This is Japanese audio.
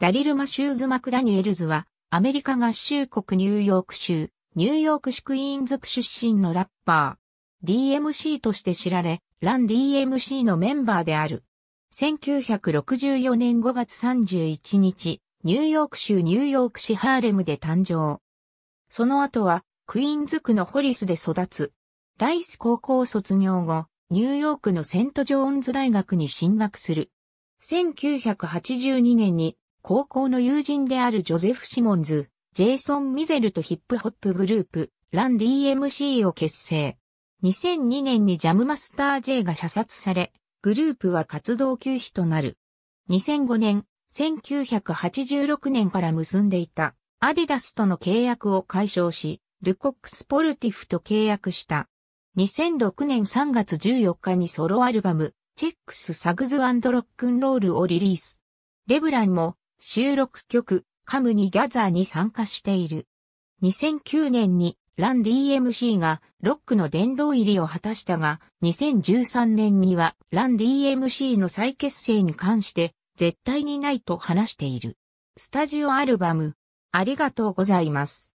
ダリル・マシューズ・マクダニエルズは、アメリカ合衆国ニューヨーク州、ニューヨーク市クイーンズ区出身のラッパー、DMC として知られ、ラン DMC のメンバーである。1964年5月31日、ニューヨーク州ニューヨーク市ハーレムで誕生。その後は、クイーンズ区のホリスで育つ。ライス高校卒業後、ニューヨークのセント・ジョーンズ大学に進学する。1982年に高校の友人であるジョゼフ・シモンズ、ジェイソン・ミゼルとヒップホップグループ、ラン DMC を結成。2002年にジャムマスター J が射殺され、グループは活動休止となる。2005年、1986年から結んでいたアディダスとの契約を解消し、ルコックスポルティフと契約した。2006年3月14日にソロアルバム、チェックスサグズロックンロールをリリース。レブランも収録曲、カムにギャザーに参加している。2009年にラン DMC がロックの殿堂入りを果たしたが、2013年にはラン DMC の再結成に関して絶対にないと話している。スタジオアルバム、ありがとうございます。